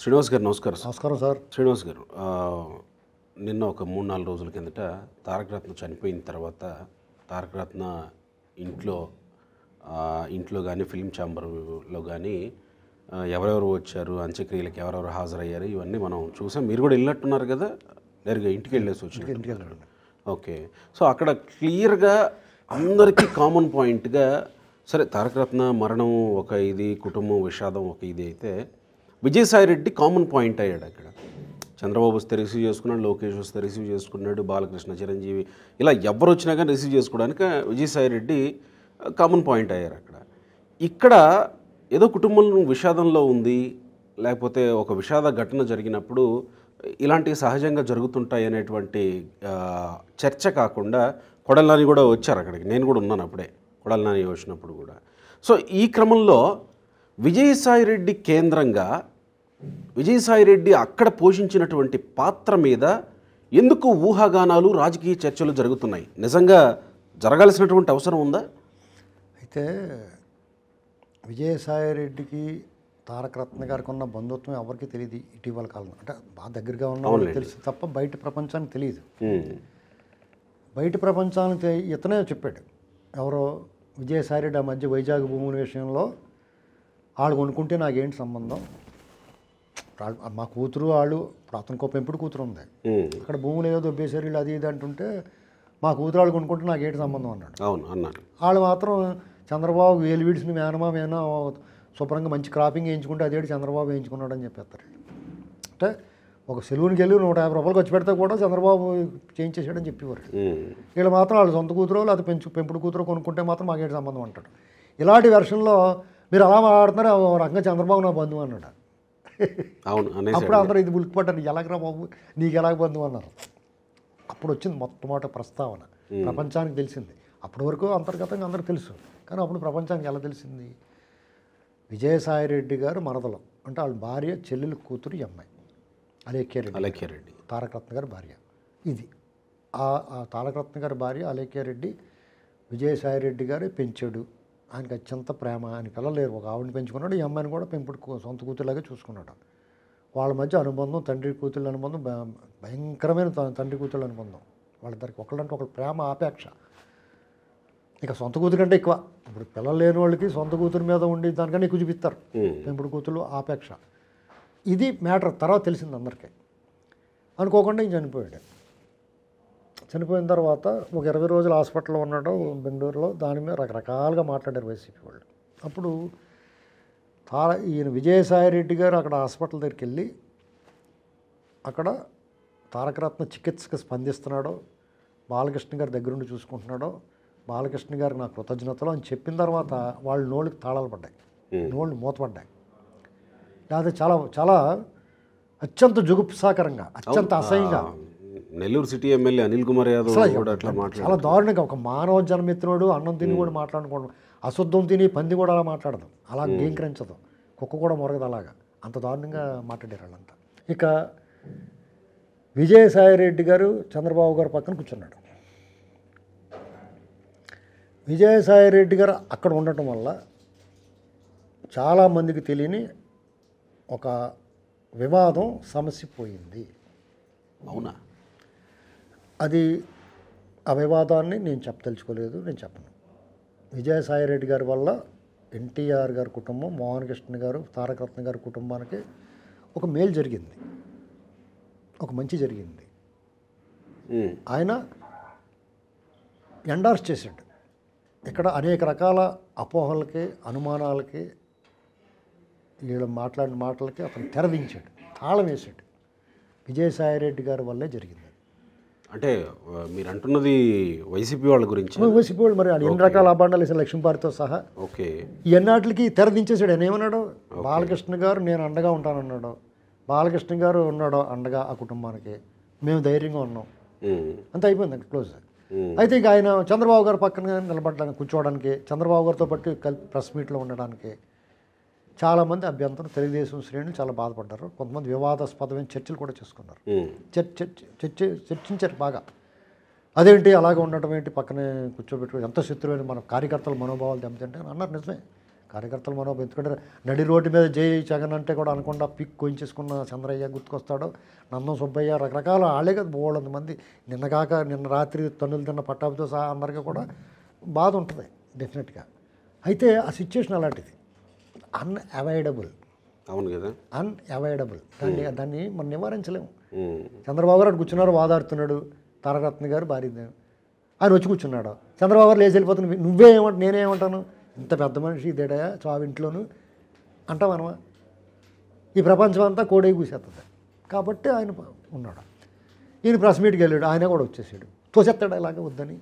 శ్రీనివాస్ గారు నమస్కారం నమస్కారం సార్ శ్రీనివాస్ గారు నిన్న ఒక మూడు నాలుగు రోజుల కిందట తారక రత్న చనిపోయిన తర్వాత తారకరత్న ఇంట్లో ఇంట్లో కానీ ఫిల్మ్ ఛాంబర్లో కానీ ఎవరెవరు వచ్చారు అంత్యక్రియలకు ఎవరెవరు హాజరయ్యారు ఇవన్నీ మనం చూసాం మీరు కూడా వెళ్ళినట్టున్నారు కదా నేరుగా ఇంటికి వెళ్ళేసి వచ్చి ఇంటికి ఓకే సో అక్కడ క్లియర్గా అందరికీ కామన్ పాయింట్గా సరే తారకరత్న మరణం ఒక ఇది కుటుంబం విషాదం ఒక ఇది అయితే విజయసాయిరెడ్డి కామన్ పాయింట్ అయ్యాడు అక్కడ చంద్రబాబు వస్తే రిసీవ్ చేసుకున్నాడు లోకేష్ వస్తే రిసీవ్ చేసుకున్నాడు బాలకృష్ణ చిరంజీవి ఇలా ఎవరు వచ్చినా కానీ రిసీవ్ చేసుకోవడానికి విజయసాయిరెడ్డి కామన్ పాయింట్ అయ్యారు అక్కడ ఇక్కడ ఏదో కుటుంబం విషాదంలో ఉంది లేకపోతే ఒక విషాద ఘటన జరిగినప్పుడు ఇలాంటివి సహజంగా జరుగుతుంటాయి అనేటువంటి చర్చ కాకుండా కొడలనాని కూడా వచ్చారు అక్కడికి నేను కూడా ఉన్నాను అప్పుడే కొడలనాని వచ్చినప్పుడు కూడా సో ఈ క్రమంలో విజయసాయిరెడ్డి కేంద్రంగా విజయసాయిరెడ్డి అక్కడ పోషించినటువంటి పాత్ర మీద ఎందుకు ఊహాగానాలు రాజకీయ చర్చలు జరుగుతున్నాయి నిజంగా జరగాల్సినటువంటి అవసరం ఉందా అయితే విజయసాయిరెడ్డికి తారకరత్న గారికి ఉన్న బంధుత్వం ఎవరికి తెలియదు ఇటీవల కాలం అంటే బాగా దగ్గరగా ఉన్న వాళ్ళకి తెలుసు తప్ప బయట ప్రపంచానికి తెలియదు బయట ప్రపంచానికి ఇతనే చెప్పాడు ఎవరో విజయసాయిరెడ్డి ఆ మధ్య వైజాగ్ భూముల విషయంలో వాళ్ళు కొనుక్కుంటే నాకేంటి సంబంధం మా కూతురు వాళ్ళు ఇప్పుడు అతనికి పెంపుడు కూతురు ఉంది అక్కడ భూములు ఏదో దొబ్బేశారు వీళ్ళు అది ఇది అంటుంటే మా కూతురు వాళ్ళు కొనుక్కుంటే నాకేంటి సంబంధం అన్నాడు అవును అన్నాడు వాళ్ళు మాత్రం చంద్రబాబు వేలు విడిసిన మేనమా మేనా శుభ్రంగా మంచి క్రాపింగ్ వేయించుకుంటే అదేడు చంద్రబాబు వేయించుకున్నాడు అని చెప్పేస్తారు అంటే ఒక సెలూన్కి వెళ్ళి నూట యాభై రూపాయలు ఖర్చు పెడితే కూడా చంద్రబాబు చేయించేసాడని చెప్పేవారు వీళ్ళు మాత్రం వాళ్ళు సొంత కూతురు లేకపోతే పెంచు పెంపుడు కూతురు కొనుక్కుంటే మాత్రం మాకేటి సంబంధం అంటాడు ఇలాంటి వెర్షన్లో మీరు అలా మాట్లాడుతున్నారు రంగ చంద్రబాబు నా బంధువు అన్నాడు అవును అప్పుడు అందరూ ఇది ఉలికిపడ్డారు ఎలాగరా బాబు నీకు ఎలాగ బంధువు అన్నారు అప్పుడు వచ్చింది మొట్టమొదట ప్రస్తావన ప్రపంచానికి తెలిసింది అప్పటి వరకు అంతర్గతంగా అందరూ తెలుసు కానీ అప్పుడు ప్రపంచానికి ఎలా తెలిసింది విజయసాయిరెడ్డి గారు మరదలం అంటే వాళ్ళ భార్య చెల్లెలు కూతురు అమ్మాయి అలేఖ్యారెడ్డి అలేఖ్యారెడ్డి తారకరత్న గారి భార్య ఇది ఆ తారకరత్న గారి భార్య అలేఖ్యారెడ్డి విజయసాయిరెడ్డి గారు పెంచాడు ఆయనకి అత్యంత ప్రేమ ఆయన పిల్లలు లేరు ఒక ఆవిడని పెంచుకున్నాడు ఈ అమ్మాయిని కూడా పెంపుడు సొంత కూతురులాగా చూసుకున్నాడు వాళ్ళ మధ్య అనుబంధం తండ్రి కూతురు అనుబంధం భయంకరమైన తండ్రి కూతురు అనుబంధం వాళ్ళిద్దరికి ఒకళ్ళంటే ఒకళ్ళు ప్రేమ ఆపేక్ష ఇక సొంత కూతురు కంటే ఎక్కువ ఇప్పుడు పిల్లలు లేని వాళ్ళకి సొంత కూతురు మీద ఉండి దానికన్నా ఎక్కువ చూపిస్తారు పెంపుడు కూతురు ఆపేక్ష ఇది మ్యాటర్ తర్వాత తెలిసింది అందరికీ అనుకోకుండా ఇంక చనిపోయాడు చనిపోయిన తర్వాత ఒక ఇరవై రోజులు హాస్పిటల్లో ఉన్నాడు బెంగళూరులో దాని మీద రకరకాలుగా మాట్లాడారు వైసీపీ వాళ్ళు అప్పుడు తార ఈయన విజయసాయి రెడ్డి గారు అక్కడ హాస్పిటల్ దగ్గరికి వెళ్ళి అక్కడ తారకరత్న చికిత్సకు స్పందిస్తున్నాడో బాలకృష్ణ గారి దగ్గరుండి చూసుకుంటున్నాడో బాలకృష్ణ గారు నా కృతజ్ఞతలు అని చెప్పిన తర్వాత వాళ్ళ నోళ్ళకి తాళాలు పడ్డాయి నోళ్ళు మూతపడ్డాయి లేకపోతే చాలా చాలా అత్యంత జుగుప్సాకరంగా అత్యంత అసహ్యంగా నెల్లూరు సిటీ ఎమ్మెల్యే అనిల్ కుమార్ యాదవ్ కూడా అట్లా మాట్లాడు చాలా దారుణంగా ఒక మానవ జనమిత్రుడు అన్నం తిని కూడా మాట్లాడుకోవడం అశుద్ధం తిని పంది కూడా అలా మాట్లాడదు అలా గేంకరించదు కుక్క కూడా మొరగదు అలాగా అంత దారుణంగా మాట్లాడారు వాళ్ళంతా ఇక విజయసాయి రెడ్డి గారు చంద్రబాబు గారు పక్కన కూర్చున్నాడు విజయసాయి రెడ్డి గారు అక్కడ ఉండటం వల్ల చాలామందికి తెలియని ఒక వివాదం సమస్య పోయింది అవునా అది అవివాదాన్ని నేను చెప్పదలుచుకోలేదు నేను చెప్పను విజయసాయిరెడ్డి గారి వల్ల ఎన్టీఆర్ గారి కుటుంబం మోహన్ కృష్ణ గారు తారకరత్న గారి కుటుంబానికి ఒక మేలు జరిగింది ఒక మంచి జరిగింది ఆయన ఎండార్స్ చేశాడు ఇక్కడ అనేక రకాల అపోహలకి అనుమానాలకి వీళ్ళు మాట్లాడిన మాటలకి అతను తెరదించాడు తాళం వేశాడు విజయసాయిరెడ్డి గారి వల్లే జరిగింది అంటే మీరు అంటున్నది వైసీపీ వాళ్ళ గురించి వైసీపీ వాళ్ళు మరి ఎన్ని రకాల అభాండాలు వేసిన లక్ష్మీపారితో సహా ఓకే ఎన్నాటికి తెర దించేసాడు ఆయన ఏమన్నాడు బాలకృష్ణ గారు నేను అండగా ఉంటానన్నాడు బాలకృష్ణ గారు ఉన్నాడు అండగా ఆ కుటుంబానికి మేము ధైర్యంగా ఉన్నాం అంత అయిపోయింది క్లోజ్ అయితే ఇక ఆయన చంద్రబాబు గారు పక్కన నిలబడడానికి కూర్చోవడానికి చంద్రబాబు గారితో పాటు ప్రెస్ మీట్లో ఉండడానికి చాలామంది అభ్యంతరం తెలుగుదేశం శ్రేణులు చాలా బాధపడ్డారు కొంతమంది వివాదాస్పదమైన చర్చలు కూడా చేసుకున్నారు చర్చ చర్చ చర్చించారు బాగా అదేంటి అలాగే ఉండటం ఏంటి పక్కనే కూర్చోబెట్టుకో ఎంత శత్రువైన మన కార్యకర్తల మనోభావాలు దెబ్బతింటే అన్నారు నిజమే కార్యకర్తల మనోభావం ఎందుకంటే నడి రోడ్డు మీద జై జగన్ అంటే కూడా అనుకుండా పిక్ కోయించేసుకున్న చంద్రయ్య గుర్తుకొస్తాడు నందం సుబ్బయ్య రకరకాల ఆళ్ళే కదా బోళ్ళంత మంది నిన్నగాక నిన్న రాత్రి తన్నులు తిన్న పట్టాభితో సహా అందరికీ కూడా బాధ ఉంటుంది డెఫినెట్గా అయితే ఆ సిచ్యువేషన్ అలాంటిది అన్అవాయిడబుల్ అవును కదా అన్అవాయిడబుల్ దాన్ని hmm. దాన్ని మనం నివారించలేము hmm. చంద్రబాబు గారు కూర్చున్నారు వాదాడుతున్నాడు తారకరత్న గారు భారీ ఆయన వచ్చి కూర్చున్నాడు చంద్రబాబు గారు లేచి వెళ్ళిపోతున్నా నువ్వే ఏమంట నేనేమంటాను ఇంత పెద్ద మనిషి దేడా చావింట్లోను అంటాం మనమా ఈ ప్రపంచం అంతా కోడే కూసేస్తుంది కాబట్టి ఆయన ఉన్నాడు ఈయన ప్రెస్ మీట్కి వెళ్ళాడు ఆయన కూడా వచ్చేసాడు తోసేస్తాడు ఇలాగే వద్దని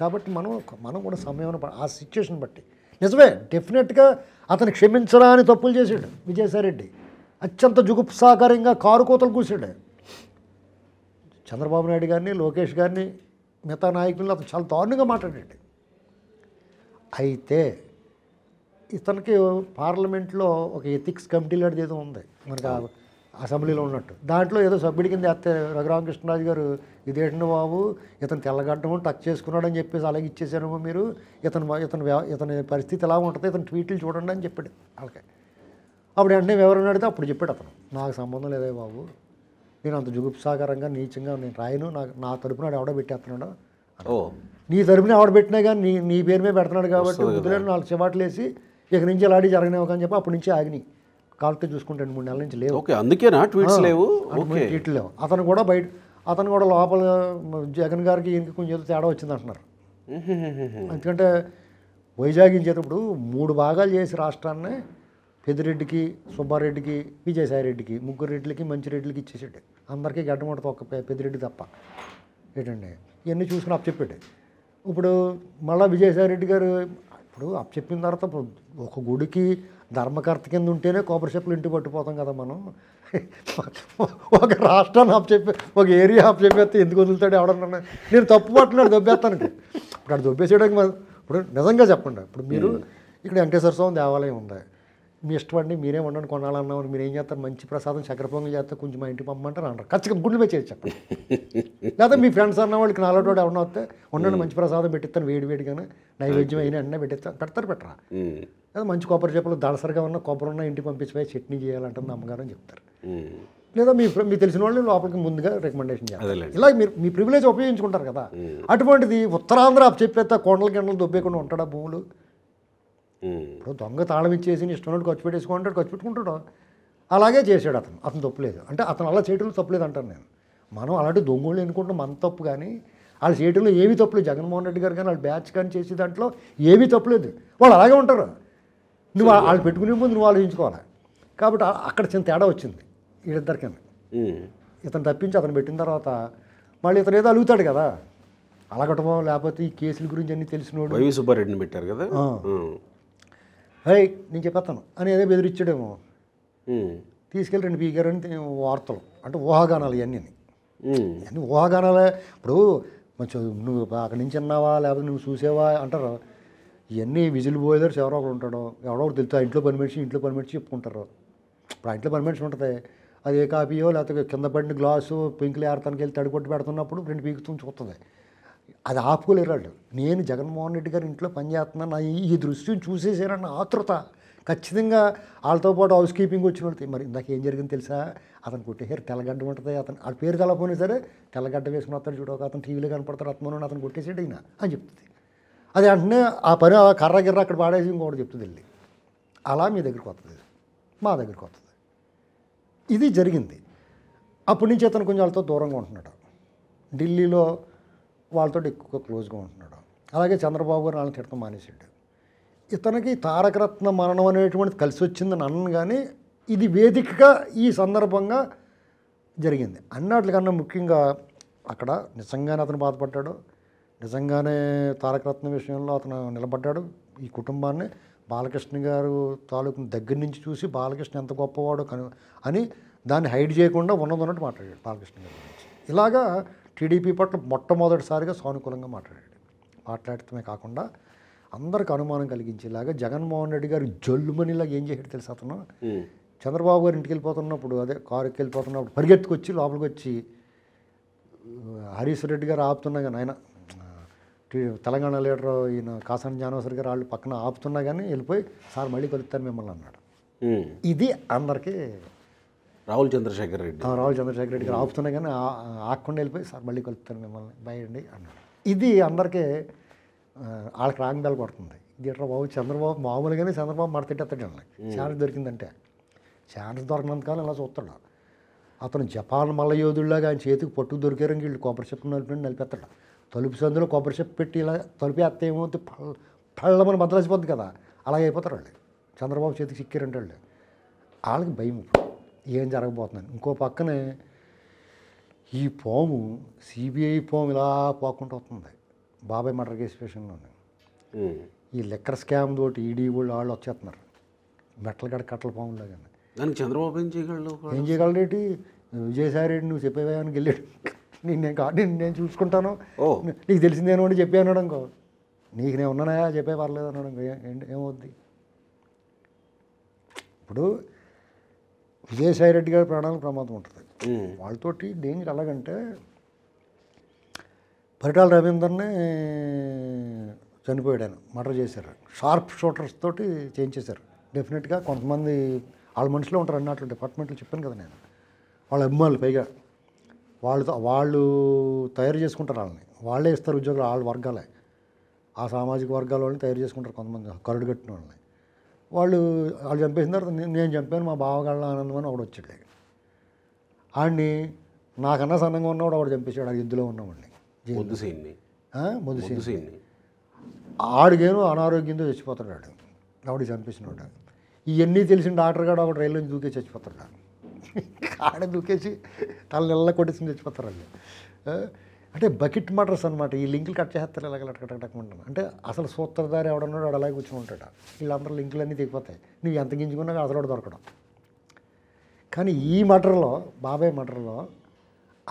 కాబట్టి మనం మనం కూడా సమయంలో ఆ సిచ్యువేషన్ బట్టి నిజమే డెఫినెట్గా అతను క్షమించరా అని తప్పులు చేశాడు విజయసాయిరెడ్డి అత్యంత జుగుప్సాకరంగా కారు కోతలు కూర్చాడు చంద్రబాబు నాయుడు గారిని లోకేష్ గారిని మిగతా నాయకులను అతను చాలా దారుణంగా మాట్లాడాడు అయితే ఇతనికి పార్లమెంట్లో ఒక ఎథిక్స్ కమిటీ లాంటిది ఏదో ఉంది మనకు అసెంబ్లీలో ఉన్నట్టు దాంట్లో ఏదో సభ్యుడి కింద అత్తే రఘురామకృష్ణరాజు గారు ఇదేంటి బాబు ఇతను తెల్లగడ్డము టచ్ చేసుకున్నాడు అని చెప్పేసి అలాగే ఇచ్చేసారేమో మీరు ఇతను ఇతను ఇతని పరిస్థితి ఎలా ఉంటుంది ఇతను ట్వీట్లు చూడండి అని చెప్పాడు వాళ్ళకి అప్పుడు వెంటనే వివరణ అడిగితే అప్పుడు చెప్పాడు అతను నాకు సంబంధం లేదే బాబు నేను అంత జుగుప్సాకరంగా నీచంగా నేను రాయను నాకు నా తరపున ఎవడో పెట్టేస్తున్నాడు నీ తరపున ఎవడ పెట్టినా కానీ నీ నీ పేరు మీద పెడుతున్నాడు కాబట్టి వదిలేడు నాలుగు చివాట్లు వేసి ఇక నుంచి ఇలాంటి జరగనివ్వకని చెప్పి అప్పటి నుంచి ఆగినాయి కాల్కి చూసుకుంటే రెండు మూడు నెలల నుంచి లేవు ఓకే అందుకేనా ట్వీట్స్ లేవు ఓకే ట్వీట్లు లేవు అతను కూడా బయట అతను కూడా లోపల జగన్ గారికి ఇంకా కొంచెం ఏదో తేడా వచ్చింది అంటున్నారు ఎందుకంటే వైజాగ్ ఇచ్చేటప్పుడు మూడు భాగాలు చేసి రాష్ట్రాన్ని పెద్దిరెడ్డికి సుబ్బారెడ్డికి విజయసాయి రెడ్డికి ముగ్గురు రెడ్లకి మంచి రెడ్లకి ఇచ్చేసాడు అందరికీ గడ్డమూడత ఒక పెద్దిరెడ్డి తప్ప ఏంటండి ఇవన్నీ చూసుకుని అప్పచెప్పాడు ఇప్పుడు మళ్ళీ విజయసాయి రెడ్డి గారు ఇప్పుడు అప్పచెప్పిన తర్వాత ఒక గుడికి ధర్మకర్త కింద ఉంటేనే కొబ్బరి చెప్పులు ఇంటి పట్టుపోతాం కదా మనం ఒక రాష్ట్రాన్ని ఆఫ్ చెప్పే ఒక ఏరియా ఆఫ్ చెప్పేస్తే ఎందుకు వదులుతాడు ఎవడన్నా నేను తప్పు పట్టినాడు దొబ్బేస్తానికి ఇప్పుడు దొబ్బేసేయడానికి ఇప్పుడు నిజంగా చెప్పండి ఇప్పుడు మీరు ఇక్కడ వెంకటేశ్వర స్వామి దేవాలయం ఉంది మీ ఇష్టం అండి మీరే వండండి కొనాలన్నా మీరు ఏం చేస్తారు మంచి ప్రసాదం చక్కెర పొంగలు చేస్తే కొంచెం మా ఇంటికి పంపమంటారు అన్నారు ఖచ్చితంగా గుండెలు మీద చేయొచ్చు లేదా మీ ఫ్రెండ్స్ అన్న వాళ్ళకి నాలుగు వాడు ఎవరన్నా వస్తే ఉండండి మంచి ప్రసాదం పెట్టిస్తాను వేడి వేడిగానే నైవేద్యం అయినా అన్న పెట్టిస్తాను పెడతారు పెట్టరా లేదా మంచి కొబ్బరి చేపలు దళసరిగా ఉన్న కొబ్బరి ఉన్న ఇంటికి పంపించిపోయి చట్నీ చేయాలంటుంది అమ్మగారు అని చెప్తారు లేదా మీ మీ తెలిసిన వాళ్ళు లోపలికి ముందుగా రికమెండేషన్ చేయాలి ఇలా మీరు మీ ప్రివిలేజ్ ఉపయోగించుకుంటారు కదా అటువంటిది ఉత్తరాంధ్ర చెప్పేస్తే కొండల గిండలు దొబ్బేకుండా ఉంటాడా భూములు ఇప్పుడు దొంగ తాళం ఇచ్చేసి ఇష్టం ఖర్చు పెట్టేసుకుంటాడు ఖర్చు పెట్టుకుంటాడు అలాగే చేశాడు అతను అతను తప్పులేదు అంటే అతను అలా చేయటంలో తప్పులేదు అంటాను నేను మనం అలాంటి దొంగోళ్ళు ఎన్నుకుంటాం మన తప్పు కానీ వాళ్ళు చేయటంలో ఏమీ తప్పులేదు జగన్మోహన్ రెడ్డి గారు కానీ వాళ్ళు బ్యాచ్ కానీ చేసే దాంట్లో ఏమీ తప్పులేదు వాళ్ళు అలాగే ఉంటారు నువ్వు వాళ్ళు పెట్టుకునే ముందు నువ్వు ఆలోచించుకోవాలి కాబట్టి అక్కడ చిన్న తేడా వచ్చింది వీళ్ళిద్దరికైనా ఇతను తప్పించి అతను పెట్టిన తర్వాత మళ్ళీ ఇతను ఏదో అలుగుతాడు కదా అలగటమో లేకపోతే ఈ కేసుల గురించి అన్ని తెలిసినోడు వైవి సుబ్బారెడ్డిని పెట్టారు కదా హరే నేను చెప్పేస్తాను అని అదే బెదిరించాడేమో తీసుకెళ్ళి రెండు పీకారు అని వార్తలు అంటే ఊహాగానాలు ఇవన్నీ అన్ని ఊహాగానాలే ఇప్పుడు కొంచెం నువ్వు అక్కడి నుంచి అన్నావా లేకపోతే నువ్వు చూసావా అంటారు ఇవన్నీ విజిల్ పోయేదారు ఎవరో ఒకరు ఉంటాడు ఎవరో ఒకరు తెలుస్తా ఇంట్లో పని ఇంట్లో పని చెప్పుకుంటారు ఇప్పుడు ఆ ఇంట్లో పని ఉంటుంది అది ఏ కాపీయో లేకపోతే కింద పడిన గ్లాసు పెంకులు ఏరతానికి వెళ్ళి తడి కొట్టి పెడుతున్నప్పుడు రెండు పీకుతుంది చూస్తుంది అది ఆపుకోలేరు వాళ్ళు నేను జగన్మోహన్ రెడ్డి గారి ఇంట్లో పనిచేస్తున్నాను ఈ దృశ్యం చూసేసారన్న ఆతృత ఖచ్చితంగా వాళ్ళతో పాటు హౌస్ కీపింగ్ వచ్చిన వాళ్ళు మరి ఇందాక ఏం జరిగింది తెలుసా అతను కొట్టేసారు తెల్లగడ్డ ఉంటుంది అతను ఆ పేరు తెలపోయినా సరే తెల్లగడ్డ వేసుకుని వస్తాడు చూడక అతను టీవీలో కనపడతాడు అతను అతను కొట్టేసాడు అయినా అని చెప్తుంది అది అంటే ఆ పని ఆ కర్ర గిర్ర అక్కడ పాడేసి ఇంకోటి చెప్తుంది వెళ్ళి అలా మీ దగ్గరికి వస్తుంది మా దగ్గరికి వస్తుంది ఇది జరిగింది అప్పటి నుంచి అతను కొంచెం వాళ్ళతో దూరంగా ఉంటున్నాడు ఢిల్లీలో వాళ్ళతో ఎక్కువ క్లోజ్గా ఉంటున్నాడు అలాగే చంద్రబాబు గారు వాళ్ళని తిట్టడం మానేసాడు ఇతనికి తారకరత్న మరణం అనేటువంటిది కలిసి వచ్చిందని అన్నను కానీ ఇది వేదికగా ఈ సందర్భంగా జరిగింది అన్నట్లకన్నా ముఖ్యంగా అక్కడ నిజంగానే అతను బాధపడ్డాడు నిజంగానే తారకరత్న విషయంలో అతను నిలబడ్డాడు ఈ కుటుంబాన్ని బాలకృష్ణ గారు తాలూకుని దగ్గర నుంచి చూసి బాలకృష్ణ ఎంత గొప్పవాడో కను అని దాన్ని హైడ్ చేయకుండా ఉన్నదన్నట్టు మాట్లాడాడు బాలకృష్ణ గారి గురించి ఇలాగా టీడీపీ పట్ల మొట్టమొదటిసారిగా సానుకూలంగా మాట్లాడాడు మాట్లాడటమే కాకుండా అందరికి అనుమానం కలిగించేలాగా జగన్మోహన్ రెడ్డి గారు జల్లుమనిలాగా ఏం చేశాడు తెలుసు అతను చంద్రబాబు గారి ఇంటికి వెళ్ళిపోతున్నప్పుడు అదే కారు వెళ్ళిపోతున్నప్పుడు పరిగెత్తుకొచ్చి లోపలికి వచ్చి హరీష్ రెడ్డి గారు ఆపుతున్నా కానీ ఆయన తెలంగాణ లీడర్ ఈయన కాసాని జానవసరి గారు వాళ్ళు పక్కన ఆపుతున్నా కానీ వెళ్ళిపోయి సార్ మళ్ళీ కలుపుతాను మిమ్మల్ని అన్నాడు ఇది అందరికీ రాహుల్ చంద్రశేఖర్ రెడ్డి రాహుల్ చంద్రశేఖర్ రెడ్డి గారు ఆపుతున్నాయి కానీ ఆకుండా వెళ్ళిపోయి సార్ మళ్ళీ కలుపుతారు మిమ్మల్ని భయండి అన్నారు ఇది అందరికీ వాళ్ళకి రాంగ్దాలు బెల్ కొడుతుంది థియేటర్ బాబు చంద్రబాబు మామూలుగానే చంద్రబాబు మాట తిట్టేస్తాడు ఛాన్స్ దొరికిందంటే ఛాన్స్ కాలం ఇలా చూస్తాడు అతను జపాన్ మల్ల మల్లయోధుల్లాగా ఆయన చేతికి పట్టుకు దొరికారని వీళ్ళు కొబ్బరి చెప్పు నలిపి నలిపేస్తాడు తలుపు సందులో కొబ్బరి చెప్పు పెట్టి ఇలా తలుపు ఏమవుతుంది పళ్ళ పళ్ళమని బద్దలసిపోతుంది కదా అలాగే అయిపోతారు వాళ్ళు చంద్రబాబు చేతికి చిక్కారంటే వాళ్ళు వాళ్ళకి భయం ఇప్పుడు ఏం జరగబోతుందని ఇంకో పక్కనే ఈ పోము సిబిఐ పోము ఇలా పోకుండా వస్తుంది బాబాయ్ మర్డర్ కేసు విషయంలోనే ఈ లెక్కర్ స్కామ్ తోటి ఈడీ వాళ్ళు వాళ్ళు వచ్చేస్తున్నారు మెట్ల గడ కట్టల పాములో కానీ దానికి చంద్రబాబు ఏం చేయగలడు ఏం చేయగలరేటి విజయసాయి రెడ్డి నువ్వు చెప్పేవానికి వెళ్ళాడు నేను నేను కాదు నేను చూసుకుంటాను నీకు తెలిసిందేనో అని చెప్పి అన్నాడు అనుకో నీకు నేను ఉన్నానా చెప్పే పర్లేదు అన్నాడు ఏమవుద్ది ఇప్పుడు విజయసాయి రెడ్డి గారి ప్రాణాలకు ప్రమాదం ఉంటుంది వాళ్ళతోటి డేంజర్ ఎలాగంటే పరిటాల రవీందర్ని చనిపోయాడు మర్డర్ చేశారు షార్ప్ షూటర్స్ తోటి చేయించేశారు డెఫినెట్గా కొంతమంది వాళ్ళ మనుషులు ఉంటారు అన్నట్లు డిపార్ట్మెంట్లో చెప్పాను కదా నేను వాళ్ళ అభిమానులు పైగా వాళ్ళతో వాళ్ళు తయారు చేసుకుంటారు వాళ్ళని వాళ్ళే ఇస్తారు ఉద్యోగాలు వాళ్ళ వర్గాలే ఆ సామాజిక వర్గాల వాళ్ళని తయారు చేసుకుంటారు కొంతమంది కరుడు కట్టిన వాళ్ళని వాళ్ళు వాళ్ళు చంపేసిన తర్వాత నేను చంపాను మా బావగాళ్ళ ఆనందం అని ఒకడు వచ్చాడు ఆడిని నాకన్నా సన్నంగా ఉన్నవాడు ఒకడు చంపేసాడు ఆ యుద్ధలో ఉన్నవాడిని ముద్దు సీన్ని ఆడికేమో అనారోగ్యంతో చచ్చిపోతాడు ఆడు ఆవిడ చంపేసినాడు ఇవన్నీ తెలిసిన డాక్టర్ గారు ఒకటి రైల్లో దూకేసి చచ్చిపోతాడు ఆడ దూకేసి తల నెల్ల కొట్టేసి చచ్చిపోతారు అది అంటే బకెట్ మర్డర్స్ అనమాట ఈ లింకులు కట్ చేస్తారు ఇలాగ ఉంటాను అంటే అసలు సూత్రధారి ఎవడన్నాడు అడలాగే అలాగే కూర్చొని ఉంటాడు వీళ్ళందరూ లింకులు అన్నీ దిగిపోతాయి నువ్వు ఎంత గింజుకున్నా అసలు దొరకడం కానీ ఈ మటర్లో బాబాయ్ మటర్లో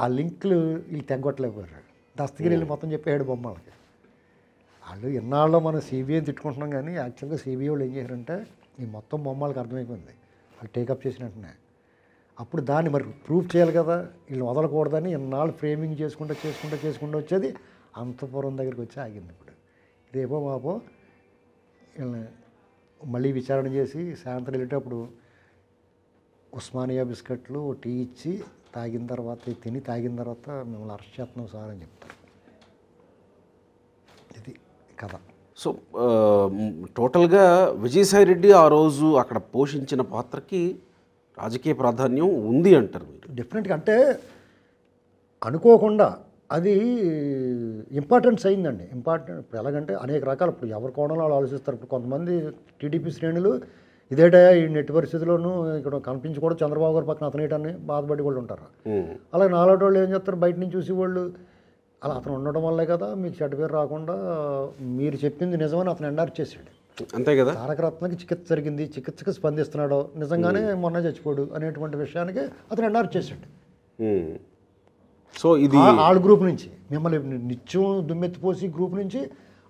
ఆ లింకులు వీళ్ళు తెగొట్టలేకపోయారు దస్తగిరి వెళ్ళి మొత్తం చెప్పాడు బొమ్మలకి వాళ్ళు ఇన్నాళ్ళు మనం సీబీఐని తిట్టుకుంటున్నాం కానీ యాక్చువల్గా సీబీఐ వాళ్ళు ఏం చేశారంటే ఈ మొత్తం బొమ్మలకు అర్థమైపోయింది వాళ్ళు టేకప్ చేసినట్టునే అప్పుడు దాన్ని మరి ప్రూఫ్ చేయాలి కదా వీళ్ళు వదలకూడదని ఎన్నాళ్ళు ఫ్రేమింగ్ చేసుకుంటూ చేసుకుంటూ చేసుకుంటూ వచ్చేది అంతపురం దగ్గరికి వచ్చి ఆగింది ఇప్పుడు రేపో మాపో వీళ్ళని మళ్ళీ విచారణ చేసి సాయంత్రం వెళ్ళేటప్పుడు ఉస్మానియా బిస్కెట్లు టీ ఇచ్చి తాగిన తర్వాత తిని తాగిన తర్వాత మిమ్మల్ని అరెస్ట్ చేస్తున్నాం సార్ అని చెప్తారు ఇది కథ సో టోటల్గా విజయసాయి రెడ్డి ఆ రోజు అక్కడ పోషించిన పాత్రకి రాజకీయ ప్రాధాన్యం ఉంది అంటారు మీరు డెఫినెట్గా అంటే అనుకోకుండా అది ఇంపార్టెన్స్ అయిందండి ఇంపార్టెంట్ ఇప్పుడు ఎలాగంటే అనేక రకాల ఇప్పుడు ఎవరి కోణంలో ఆలోచిస్తారు ఇప్పుడు కొంతమంది టీడీపీ శ్రేణులు ఇదేటా ఈ నెట్టి పరిస్థితిలోనూ ఇక్కడ కనిపించకూడదు చంద్రబాబు గారి పక్కన అతను అతనేటని బాధపడి వాళ్ళు ఉంటారు అలాగే నాలుగు వాళ్ళు ఏం చేస్తారు బయట నుంచి చూసి వాళ్ళు అలా అతను ఉండడం వల్లే కదా మీకు చెడ్డ పేరు రాకుండా మీరు చెప్పింది నిజమని అతను ఎండార్చ్ చేశాడు అంతే కదా రత్నకి చికిత్స జరిగింది చికిత్సకి స్పందిస్తున్నాడు నిజంగానే hmm. మొన్న చచ్చిపోడు అనేటువంటి విషయానికి అతను ఎన్ఆర్ చేశాడు సో hmm. ఇది ఆల్ గ్రూప్ నుంచి మిమ్మల్ని నిత్యం దుమ్మెత్తిపోసి గ్రూప్ నుంచి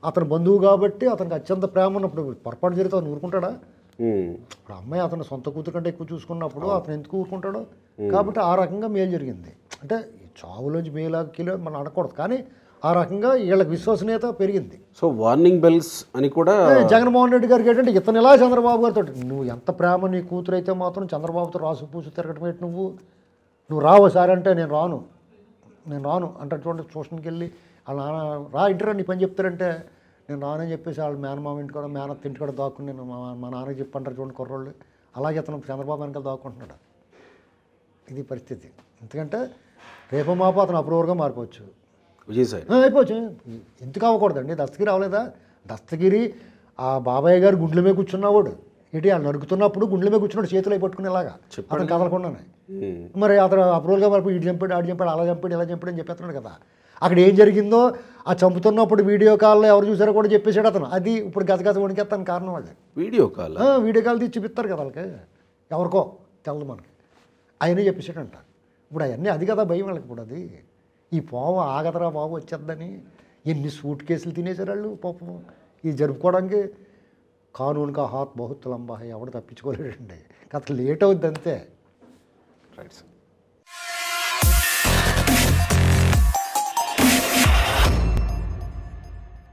అతను బంధువు కాబట్టి అతనికి అత్యంత ప్రేమ ఉన్నప్పుడు పొరపాటు జరిగితే అతను ఊరుకుంటాడా hmm. ఇప్పుడు అమ్మాయి అతను సొంత కూతురు కంటే ఎక్కువ చూసుకున్నప్పుడు అతను ఎందుకు ఊరుకుంటాడో కాబట్టి ఆ రకంగా మేలు జరిగింది అంటే చావులోంచి మేలా కిలో మనం అనకూడదు కానీ ఆ రకంగా వీళ్ళకి విశ్వసనీయత పెరిగింది సో వార్నింగ్ బెల్స్ అని కూడా జగన్మోహన్ రెడ్డి గారికి ఏంటంటే ఇతను ఇలా చంద్రబాబు గారితో నువ్వు ఎంత ప్రేమ నీ కూతురు అయితే మాత్రం చంద్రబాబుతో రాసు పూసి తిరగటం ఏంటి నువ్వు నువ్వు రావు సార్ అంటే నేను రాను నేను రాను అంటే చూడండి ట్యూషన్కి వెళ్ళి వాళ్ళ నాన్న రా ఇంటర్ నీ పని చెప్తారంటే నేను రానని చెప్పేసి వాళ్ళు మేనమామ ఇంటికో మేనత్త కూడా దాక్కుని నేను మా నాన్నకి చెప్పంటారు చూడండి కుర్రోళ్ళు అలాగే అతను చంద్రబాబు వెనకాల దాక్కుంటున్నాడు ఇది పరిస్థితి ఎందుకంటే రేపు మాప అతను అప్రూవర్గా మారిపోవచ్చు విజయసాయి అయిపోవచ్చు ఎందుకు అవ్వకూడదండి దస్తగిరి అవ్వలేదా దస్తగిరి ఆ బాబాయ్ గారు గుండెల మీద కూర్చున్నవాడు ఏంటి వాళ్ళు నరుకుతున్నప్పుడు గుండెల మీద కూర్చున్నాడు చేతులు పట్టుకునేలాగా అతను కదలకుండానే మరి అతను అప్రూవల్గా మరి ఇటు చంపాడు ఆడు చంపాడు అలా చంపాడు ఇలా చంపాడు అని చెప్పేస్తున్నాడు కదా అక్కడ ఏం జరిగిందో ఆ చంపుతున్నప్పుడు వీడియో కాల్లో ఎవరు చూసారో కూడా చెప్పేసాడు అతను అది ఇప్పుడు గజగజ వణికేస్తాను కారణం వాళ్ళు వీడియో కాల్ వీడియో కాల్ తీసి చూపిస్తారు కదా వాళ్ళకి ఎవరికో తెలదు మనకి ఆయనే చెప్పేసాడంట ఇప్పుడు అవన్నీ అది కదా భయం వాళ్ళకి ఇప్పుడు అది ఈ పావు ఆగదరా బాబు వచ్చేద్దని ఎన్ని సూట్ కేసులు తినేశారు వాళ్ళు పాపం ఇది జరుపుకోవడానికి కానూన్ కా హాత్ బహుత్ లంబా ఎవడు తప్పించుకోలేడండి కథ లేట్ అవుద్ది అంతే రైట్ సార్